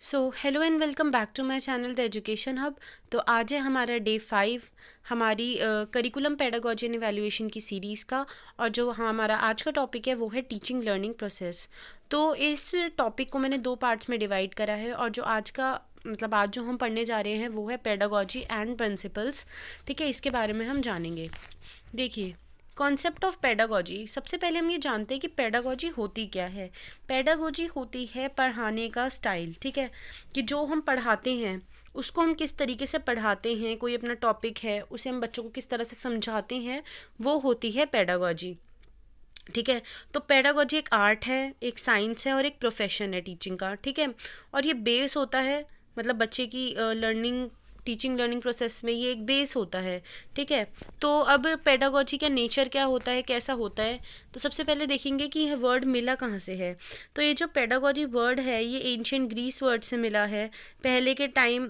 so hello and welcome back to my channel the education hub तो आज है हमारा डे फाइव हमारी करिकुलम पेडागोजी एंड एवेल्यूएशन की सीरीज़ का और जो हाँ हमारा आज का टॉपिक है वो है टीचिंग लर्निंग प्रोसेस तो इस टॉपिक को मैंने दो पार्ट्स में डिवाइड करा है और जो आज का मतलब आज जो हम पढ़ने जा रहे हैं वो है पेडागोजी एंड प्रिंसिपल्स ठीक है इसके बारे में हम जानेंगे देखिए कॉन्सेप्ट ऑफ पैडागोजी सबसे पहले हम ये जानते हैं कि पैडागोजी होती क्या है पैडागोजी होती है पढ़ाने का स्टाइल ठीक है कि जो हम पढ़ाते हैं उसको हम किस तरीके से पढ़ाते हैं कोई अपना टॉपिक है उसे हम बच्चों को किस तरह से समझाते हैं वो होती है पैडागोजी ठीक है तो पैडागोजी एक आर्ट है एक साइंस है और एक प्रोफेशन है टीचिंग का ठीक है और ये बेस होता है मतलब बच्चे की लर्निंग टीचिंग लर्निंग प्रोसेस में ये एक बेस होता है ठीक है तो अब पेडागोजी का नेचर क्या होता है कैसा होता है तो सबसे पहले देखेंगे कि यह वर्ड मिला कहाँ से है तो ये जो पेडागोजी वर्ड है ये एंशियंट ग्रीस वर्ड से मिला है पहले के टाइम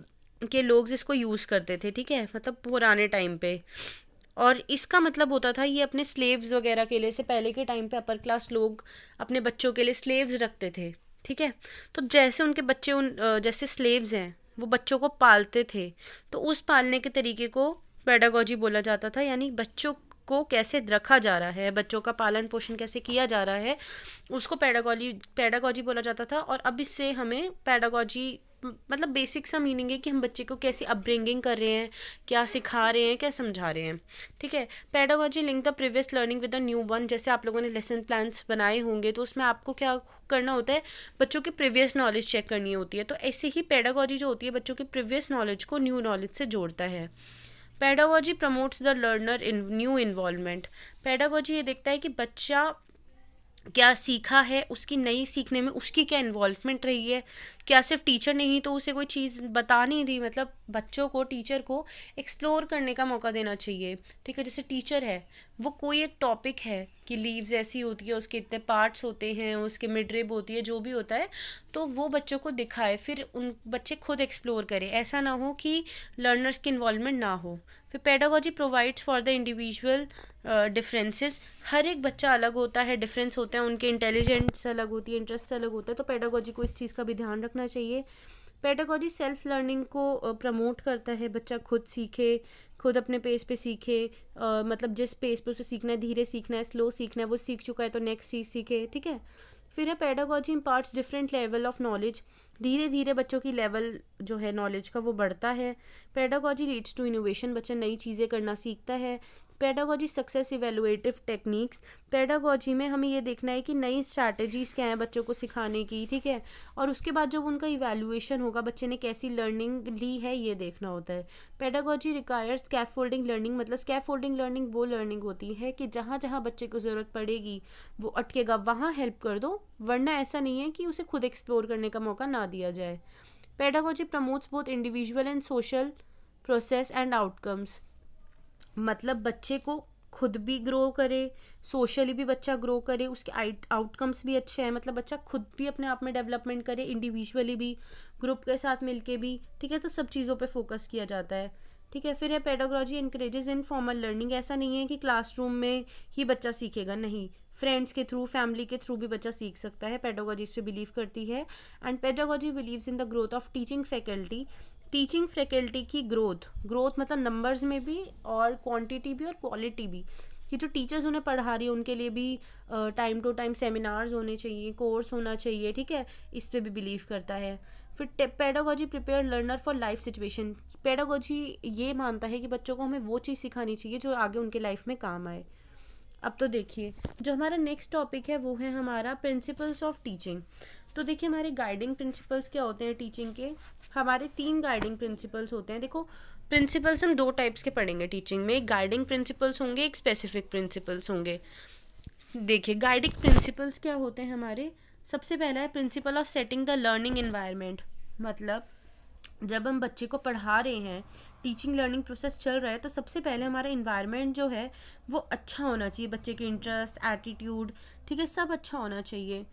के लोग इसको यूज़ करते थे ठीक है मतलब पुराने टाइम पे और इसका मतलब होता था ये अपने स्लेव्स वगैरह के लिए से पहले के टाइम पे अपर क्लास लोग अपने बच्चों के लिए स्लेव्स रखते थे ठीक है तो जैसे उनके बच्चे उन जैसे स्लेव्स हैं वो बच्चों को पालते थे तो उस पालने के तरीके को पेडागोजी बोला जाता था यानी बच्चों को कैसे रखा जा रहा है बच्चों का पालन पोषण कैसे किया जा रहा है उसको पैडागॉजी पैडागॉजी बोला जाता था और अब इससे हमें पैडागॉजी मतलब बेसिक सा मीनिंग है कि हम बच्चे को कैसे अपब्रिंगिंग कर रहे हैं क्या सिखा रहे हैं क्या समझा रहे हैं ठीक है pedagogy link the previous learning with a new one जैसे आप लोगों ने लेसन प्लान्स बनाए होंगे तो उसमें आपको क्या करना होता है बच्चों की प्रीवियस नॉलेज चेक करनी होती है तो ऐसे ही पेडागोजी जो होती है बच्चों की प्रीवियस नॉलेज को न्यू नॉलेज से जोड़ता है pedagogy promotes the learner in new involvement pedagogy ये देखता है कि बच्चा क्या सीखा है उसकी नई सीखने में उसकी क्या इन्वॉल्वमेंट रही है क्या सिर्फ टीचर ने ही तो उसे कोई चीज़ बता नहीं दी मतलब बच्चों को टीचर को एक्सप्लोर करने का मौका देना चाहिए ठीक है जैसे टीचर है वो कोई एक टॉपिक है कि लीव्स ऐसी होती है उसके इतने पार्ट्स होते हैं उसके मिड रेब होती है जो भी होता है तो वो बच्चों को दिखाए फिर उन बच्चे खुद एक्सप्लोर करें ऐसा ना हो कि लर्नर्स की इन्वॉलमेंट ना हो फिर pedagogy provides for the individual differences हर एक बच्चा अलग होता है डिफरेंस होते हैं उनके इंटेलिजेंस अलग होती है इंटरेस्ट अलग होता है तो पेडागोजी को इस चीज़ का भी ध्यान रखना रखना चाहिए पैटागोजी सेल्फ लर्निंग को प्रमोट करता है बच्चा खुद सीखे खुद अपने पेस पे सीखे आ, मतलब जिस पेस पे उसे सीखना है धीरे सीखना है स्लो सीखना है वो सीख चुका है तो नेक्स्ट चीज़ सीखे ठीक है फिर है pedagogy parts different level of knowledge धीरे धीरे बच्चों की लेवल जो है नॉलेज का वो बढ़ता है पेडागोजी लीड्स टू इनोवेशन बच्चा नई चीज़ें करना सीखता है pedagogy success evaluative techniques pedagogy में हमें ये देखना है कि नई स्ट्रैटेजीज क्या हैं बच्चों को सिखाने की ठीक है और उसके बाद जब उनका इवेलुएशन होगा बच्चे ने कैसी लर्निंग ली है ये देखना होता है pedagogy requires scaffolding learning मतलब स्कैफ़ फोल्डिंग लर्निंग वो लर्निंग होती है कि जहाँ जहाँ बच्चे को ज़रूरत पड़ेगी वो अटकेगा वहाँ हेल्प कर दो वरना ऐसा नहीं है कि उसे खुद एक्सप्लोर करने का मौका ना दिया जाए pedagogy promotes both individual and social process and outcomes मतलब बच्चे को खुद भी ग्रो करे सोशली भी बच्चा ग्रो करे उसके आउटकम्स भी अच्छे हैं मतलब बच्चा खुद भी अपने आप में डेवलपमेंट करे इंडिविजुअली भी ग्रुप के साथ मिलके भी ठीक है तो सब चीज़ों पे फोकस किया जाता है ठीक है फिर है पेडोग्रॉजी इंकरेजेज इन फॉर्मल लर्निंग ऐसा नहीं है कि क्लासरूम में ही बच्चा सीखेगा नहीं फ्रेंड्स के थ्रू फैमिली के थ्रू भी बच्चा सीख सकता है पेडोगॉजी इस पर बिलीव करती है and pedagogy believes in the growth of teaching faculty teaching faculty की ग्रोथ ग्रोथ मतलब नंबर्स में भी और क्वांटिटी भी और क्वालिटी भी कि जो टीचर्स उन्हें पढ़ा रही है उनके लिए भी टाइम टू टाइम सेमिनार्स होने चाहिए कोर्स होना चाहिए ठीक है इस पर भी बिलीव करता है फिर pedagogy prepare learner for life situation pedagogy ये मानता है कि बच्चों को हमें वो चीज़ सिखानी चाहिए जो आगे उनके लाइफ में काम आए अब तो देखिए जो हमारा नेक्स्ट टॉपिक है वो है हमारा प्रिंसिपल्स ऑफ टीचिंग तो देखिए हमारे गाइडिंग प्रिंसिपल्स क्या होते हैं टीचिंग के हमारे तीन गाइडिंग प्रिंसिपल्स होते हैं देखो प्रिंसिपल्स हम दो टाइप्स के पढ़ेंगे टीचिंग में एक गाइडिंग प्रिंसिपल्स होंगे एक स्पेसिफिक प्रिंसिपल्स होंगे देखिए गाइडिंग प्रिंसिपल्स क्या होते हैं हमारे सबसे पहला है principle of setting the learning environment मतलब जब हम बच्चे को पढ़ा रहे हैं टीचिंग लर्निंग प्रोसेस चल रहा है तो सबसे पहले हमारा इन्वायरमेंट जो है वो अच्छा होना चाहिए बच्चे के इंटरेस्ट एटीट्यूड ठीक है सब अच्छा होना चाहिए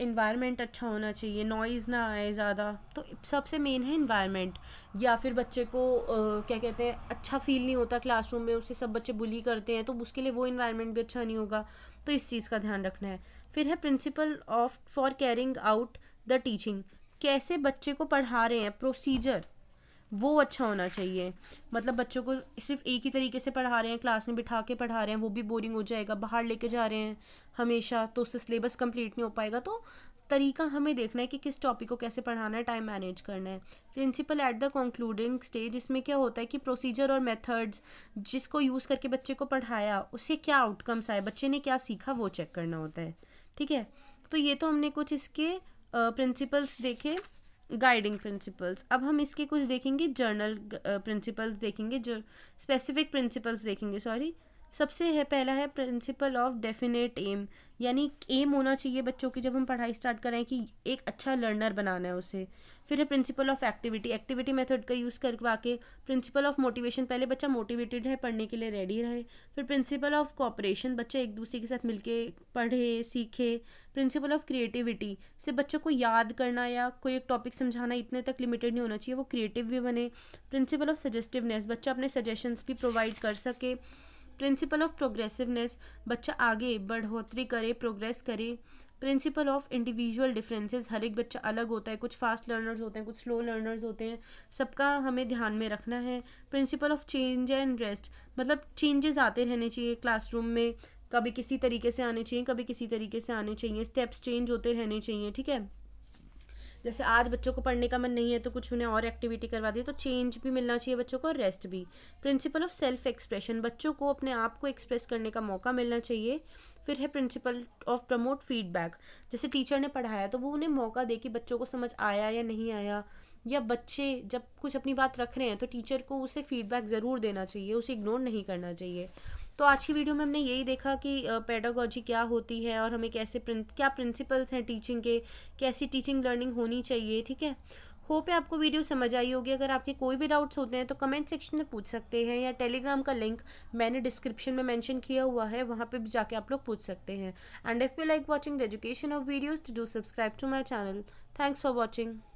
इन्वायरमेंट अच्छा होना चाहिए नॉइज़ ना आए ज़्यादा तो सबसे मेन है इन्वायरमेंट या फिर बच्चे को आ, क्या कहते हैं अच्छा फील नहीं होता क्लासरूम में उससे सब बच्चे बुली करते हैं तो उसके लिए वो इन्वायरमेंट भी अच्छा नहीं होगा तो इस चीज़ का ध्यान रखना है फिर है principle of for carrying out the teaching कैसे बच्चे को पढ़ा रहे हैं प्रोसीजर वो अच्छा होना चाहिए मतलब बच्चों को सिर्फ एक ही तरीके से पढ़ा रहे हैं क्लास में बिठा के पढ़ा रहे हैं वो भी बोरिंग हो जाएगा बाहर लेके जा रहे हैं हमेशा तो उससे सिलेबस कंप्लीट नहीं हो पाएगा तो तरीका हमें देखना है कि किस टॉपिक को कैसे पढ़ाना है टाइम मैनेज करना है principle at the concluding stage इसमें क्या होता है कि प्रोसीजर और मेथड्स जिसको यूज़ करके बच्चे को पढ़ाया उससे क्या आउटकम्स आए बच्चे ने क्या सीखा वो चेक करना होता है ठीक है तो ये तो हमने कुछ इसके प्रिंसिपल्स देखे गाइडिंग प्रिंसिपल्स अब हम इसके कुछ देखेंगे जर्नल प्रिंसिपल्स uh, देखेंगे जो स्पेसिफिक प्रिंसिपल्स देखेंगे सॉरी सबसे है पहला है प्रिंसिपल ऑफ डेफिनेट एम यानी एम होना चाहिए बच्चों की जब हम पढ़ाई स्टार्ट करें कि एक अच्छा लर्नर बनाना है उसे फिर है principle of activity activity method का यूज़ करवा के प्रिंसिपल ऑफ मोटिवेशन पहले बच्चा मोटिवेटेड है पढ़ने के लिए रेडी रहे फिर प्रिंसिपल ऑफ कॉपरेशन बच्चा एक दूसरे के साथ मिलके पढ़े सीखे प्रिंसिपल ऑफ क्रिएटिविटी से बच्चों को याद करना या कोई एक टॉपिक समझाना इतने तक लिमिटेड नहीं होना चाहिए वो क्रिएटिव भी बने प्रिंसिपल ऑफ सजेस्टिवनेस बच्चा अपने सजेशंस भी प्रोवाइड कर सके प्रिंसिपल ऑफ प्रोग्रेसिवनेस बच्चा आगे बढ़ोतरी करे प्रोग्रेस करे प्रिंसिपल ऑफ इंडिविजुअल डिफरेंसेस हर एक बच्चा अलग होता है कुछ फास्ट लर्नर्स होते हैं कुछ स्लो लर्नर्स होते हैं सबका हमें ध्यान में रखना है principle of change and rest मतलब चेंजेस आते रहने चाहिए क्लासरूम में कभी किसी तरीके से आने चाहिए कभी किसी तरीके से आने चाहिए स्टेप्स चेंज होते रहने चाहिए ठीक है जैसे आज बच्चों को पढ़ने का मन नहीं है तो कुछ उन्हें और एक्टिविटी करवा दी तो चेंज भी मिलना चाहिए बच्चों को और रेस्ट भी प्रिंसिपल ऑफ सेल्फ एक्सप्रेशन बच्चों को अपने आप को एक्सप्रेस करने का मौका मिलना चाहिए फिर है प्रिंसिपल ऑफ प्रमोट फीडबैक जैसे टीचर ने पढ़ाया तो वो उन्हें मौका दे कि बच्चों को समझ आया या नहीं आया या बच्चे जब कुछ अपनी बात रख रहे हैं तो टीचर को उसे फीडबैक ज़रूर देना चाहिए उसे इग्नोर नहीं करना चाहिए तो आज की वीडियो में हमने यही देखा कि पेडागोजी क्या होती है और हमें कैसे क्या प्रिंसिपल्स हैं टीचिंग के कैसी टीचिंग लर्निंग होनी चाहिए ठीक है होप है आपको वीडियो समझ आई होगी अगर आपके कोई भी डाउट्स होते हैं तो कमेंट सेक्शन में पूछ सकते हैं या टेलीग्राम का लिंक मैंने डिस्क्रिप्शन में मेंशन किया हुआ है वहाँ पे भी जाके आप लोग पूछ सकते हैं and if you like watching the education of videos to do subscribe to my channel thanks for watching